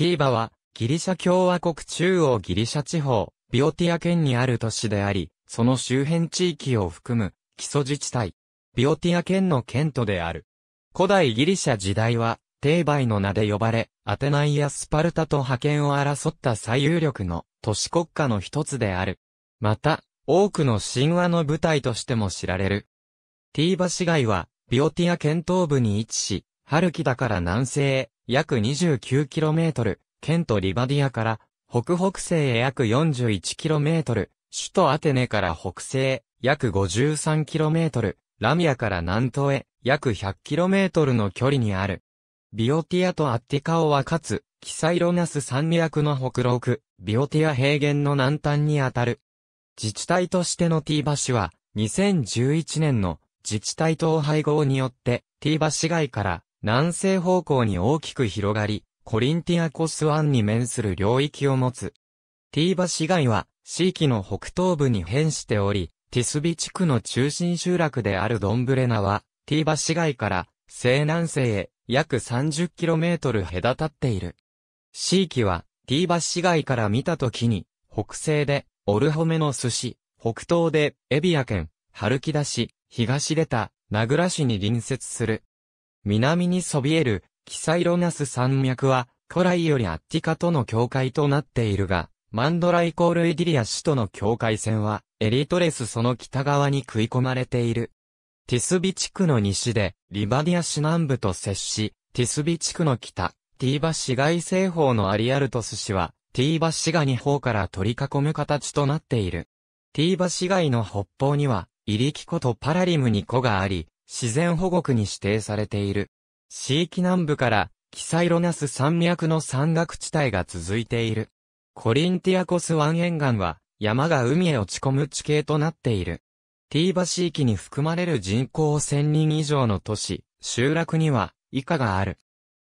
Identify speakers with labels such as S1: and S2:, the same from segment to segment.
S1: ティーバは、ギリシャ共和国中央ギリシャ地方、ビオティア県にある都市であり、その周辺地域を含む、基礎自治体、ビオティア県の県都である。古代ギリシャ時代は、テーバイの名で呼ばれ、アテナイやスパルタと覇権を争った最有力の都市国家の一つである。また、多くの神話の舞台としても知られる。ティーバ市街は、ビオティア県東部に位置し、ハルキダから南西へ約 29km、県とリバディアから北北西へ約 41km、首都アテネから北西、へ約 53km、ラミアから南東へ約 100km の距離にある。ビオティアとアッティカオはかつ、キサイロナス山脈の北麓、ビオティア平原の南端にあたる。自治体としてのティーバ市は、2011年の自治体統廃合によって、ティーバ市外から南西方向に大きく広がり、コリンティアコス湾に面する領域を持つ。ティーバ市街は、地域の北東部に変しており、ティスビ地区の中心集落であるドンブレナは、ティーバ市街から西南西へ約 30km 隔たっている。地域は、ティーバ市街から見たときに、北西でオルホメの寿司、北東でエビア県、ハルキダ市、東出た、名倉市に隣接する。南にそびえる、キサイロナス山脈は、古来よりアッティカとの境界となっているが、マンドライコールエディリア市との境界線は、エリトレスその北側に食い込まれている。ティスビ地区の西で、リバディア市南部と接し、ティスビ地区の北、ティーバ市外西方のアリアルトス市は、ティーバ市が2方から取り囲む形となっている。ティーバ市外の北方には、イリキ湖とパラリムニ湖があり、自然保護区に指定されている。地域南部から、キサイロナス山脈の山岳地帯が続いている。コリンティアコス湾沿岸は、山が海へ落ち込む地形となっている。ティーバ地域に含まれる人口1000人以上の都市、集落には、以下がある。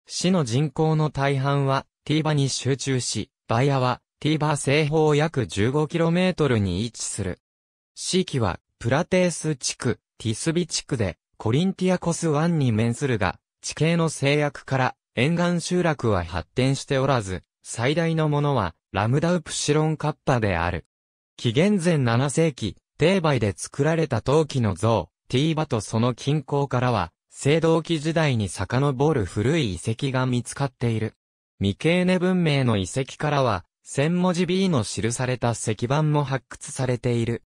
S1: 市の人口の大半は、ティーバに集中し、バイアは、ティーバ西方約 15km に位置する。地域は、プラテース地区、ティスビ地区で、コリンティアコス湾に面するが、地形の制約から沿岸集落は発展しておらず、最大のものはラムダウプシロンカッパである。紀元前7世紀、帝梅で作られた陶器の像、ティーバとその近郊からは、青銅器時代に遡る古い遺跡が見つかっている。未経ネ文明の遺跡からは、千文字 B の記された石板も発掘されている。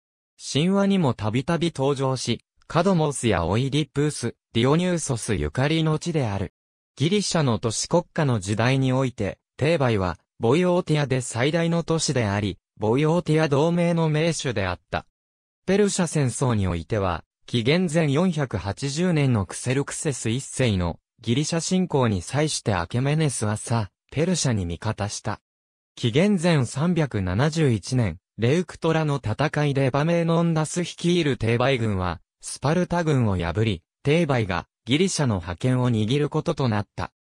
S1: 神話にもたびたび登場し、カドモスやオイディプース、ディオニューソスゆかりの地である。ギリシャの都市国家の時代において、テーバイは、ボイオーティアで最大の都市であり、ボイオーティア同盟の名手であった。ペルシャ戦争においては、紀元前480年のクセルクセス一世のギリシャ侵攻に際してアケメネスはさ、ペルシャに味方した。紀元前371年、レウクトラの戦いでバメーノンダス率いるテーバイ軍は、スパルタ軍を破り、テーバイがギリシャの覇権を握ることとなった。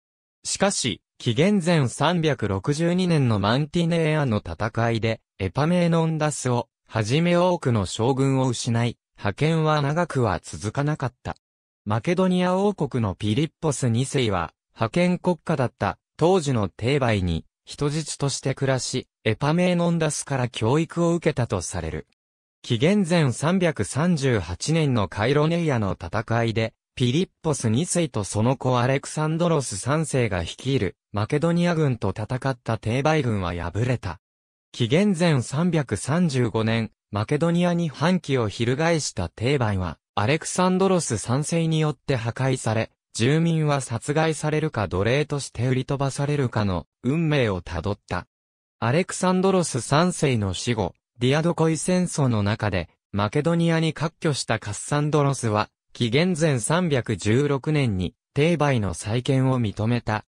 S1: しかし、紀元前362年のマンティネーアの戦いで、エパメーノンダスを、はじめ多くの将軍を失い、覇権は長くは続かなかった。マケドニア王国のピリッポス2世は、覇権国家だった当時のテーバイに人質として暮らし、エパメーノンダスから教育を受けたとされる。紀元前338年のカイロネイアの戦いで、ピリッポス2世とその子アレクサンドロス3世が率いるマケドニア軍と戦った帝媒軍は敗れた。紀元前335年、マケドニアに反旗を翻した帝媒は、アレクサンドロス3世によって破壊され、住民は殺害されるか奴隷として売り飛ばされるかの運命をたどった。アレクサンドロス3世の死後、ディアドコイ戦争の中で、マケドニアに割拠したカッサンドロスは、紀元前316年に、帝媒の再建を認めた。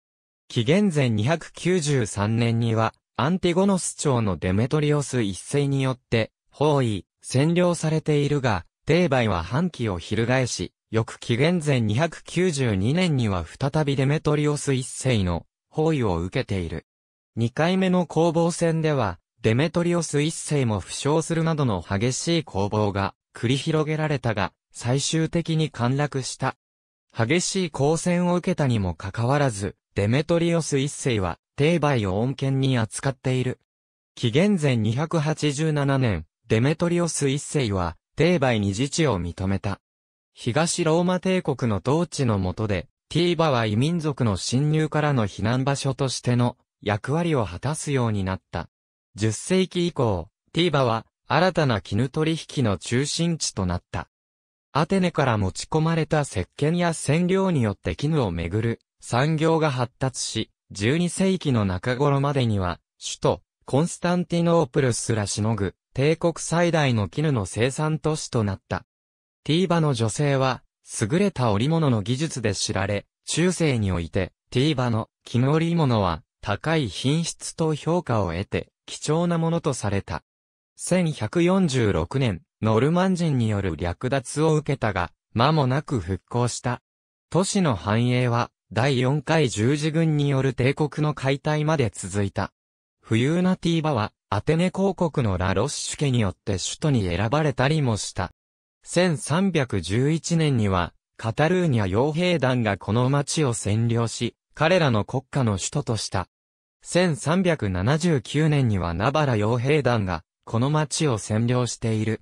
S1: 紀元前293年には、アンティゴノス朝のデメトリオス一世によって、包囲、占領されているが、帝媒は反旗を翻し、翌紀元前292年には再びデメトリオス一世の包囲を受けている。2回目の攻防戦では、デメトリオス一世も負傷するなどの激しい攻防が繰り広げられたが、最終的に陥落した。激しい交戦を受けたにもかかわらず、デメトリオス一世は、帝媒を恩恵に扱っている。紀元前287年、デメトリオス一世は、帝媒に自治を認めた。東ローマ帝国の統治の下で、ティーバは異民族の侵入からの避難場所としての役割を果たすようになった。10世紀以降、ティーバは新たな絹取引の中心地となった。アテネから持ち込まれた石鹸や染料によって絹をめぐる産業が発達し、12世紀の中頃までには、首都、コンスタンティノープルすらしのぐ、帝国最大の絹の生産都市となった。ティーバの女性は、優れた織物の技術で知られ、中世において、ティーバの絹織物は、高い品質と評価を得て、貴重なものとされた。1146年、ノルマン人による略奪を受けたが、間もなく復興した。都市の繁栄は、第4回十字軍による帝国の解体まで続いた。富裕なティーバは、アテネ公国のラロッシュ家によって首都に選ばれたりもした。1311年には、カタルーニャ傭兵団がこの町を占領し、彼らの国家の首都とした。1379年にはナバラ傭兵団が、この町を占領している。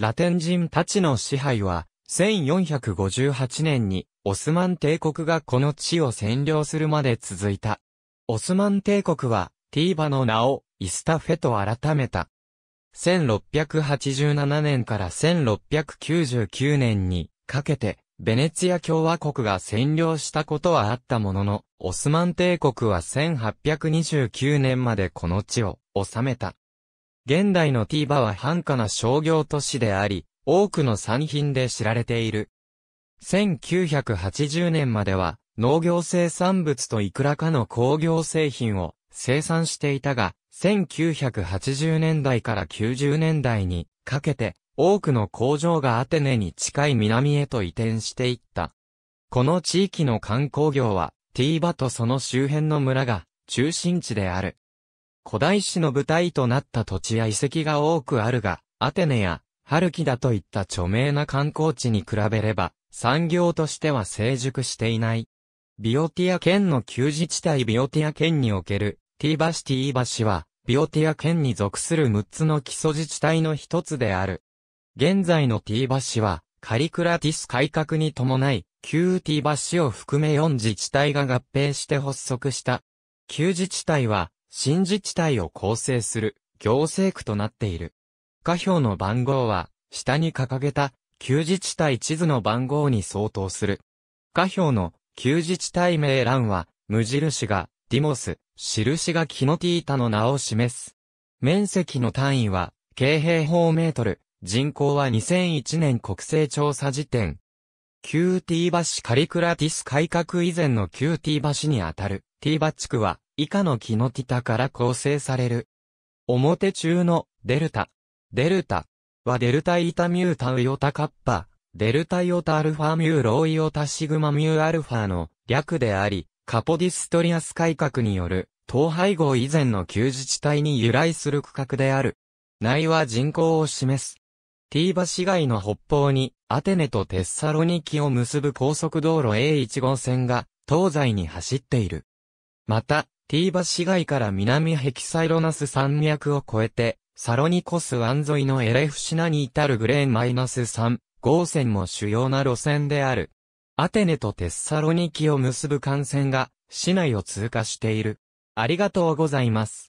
S1: ラテン人たちの支配は、1458年に、オスマン帝国がこの地を占領するまで続いた。オスマン帝国は、ティーバの名を、イスタフェと改めた。1687年から1699年にかけて、ベネツィア共和国が占領したことはあったものの、オスマン帝国は1829年までこの地を治めた。現代のティーバは繁華な商業都市であり、多くの産品で知られている。1980年までは、農業生産物といくらかの工業製品を生産していたが、1980年代から90年代にかけて多くの工場がアテネに近い南へと移転していった。この地域の観光業は、ティーバとその周辺の村が中心地である。古代史の舞台となった土地や遺跡が多くあるが、アテネやハルキダといった著名な観光地に比べれば、産業としては成熟していない。ビオティア県の旧自治体ビオティア県におけるティーバシティーバ市は、ビオティア県に属する6つの基礎自治体の一つである。現在の T バッシは、カリクラティス改革に伴い、旧 T バッシを含め4自治体が合併して発足した。旧自治体は、新自治体を構成する、行政区となっている。下表の番号は、下に掲げた、旧自治体地図の番号に相当する。下表の、旧自治体名欄は、無印が、ディモス、印がキノティータの名を示す。面積の単位は、京平方メートル、人口は2001年国勢調査時点。q T 橋カリクラティス改革以前の q T 橋にあたる T 橋地区は以下のキノティタから構成される。表中のデルタ。デルタはデルタイタミュータウヨタカッパ、デルタイオタアルファミューローイオタシグマミューアルファの略であり、カポディストリアス改革による統廃合以前の旧自治体に由来する区画である。内は人口を示すティーバ市街の北方に、アテネとテッサロニキを結ぶ高速道路 A1 号線が、東西に走っている。また、ティーバ市街から南ヘキサイロナス山脈を越えて、サロニコス湾沿いのエレフシナに至るグレーンマイナス3号線も主要な路線である。アテネとテッサロニキを結ぶ幹線が、市内を通過している。ありがとうございます。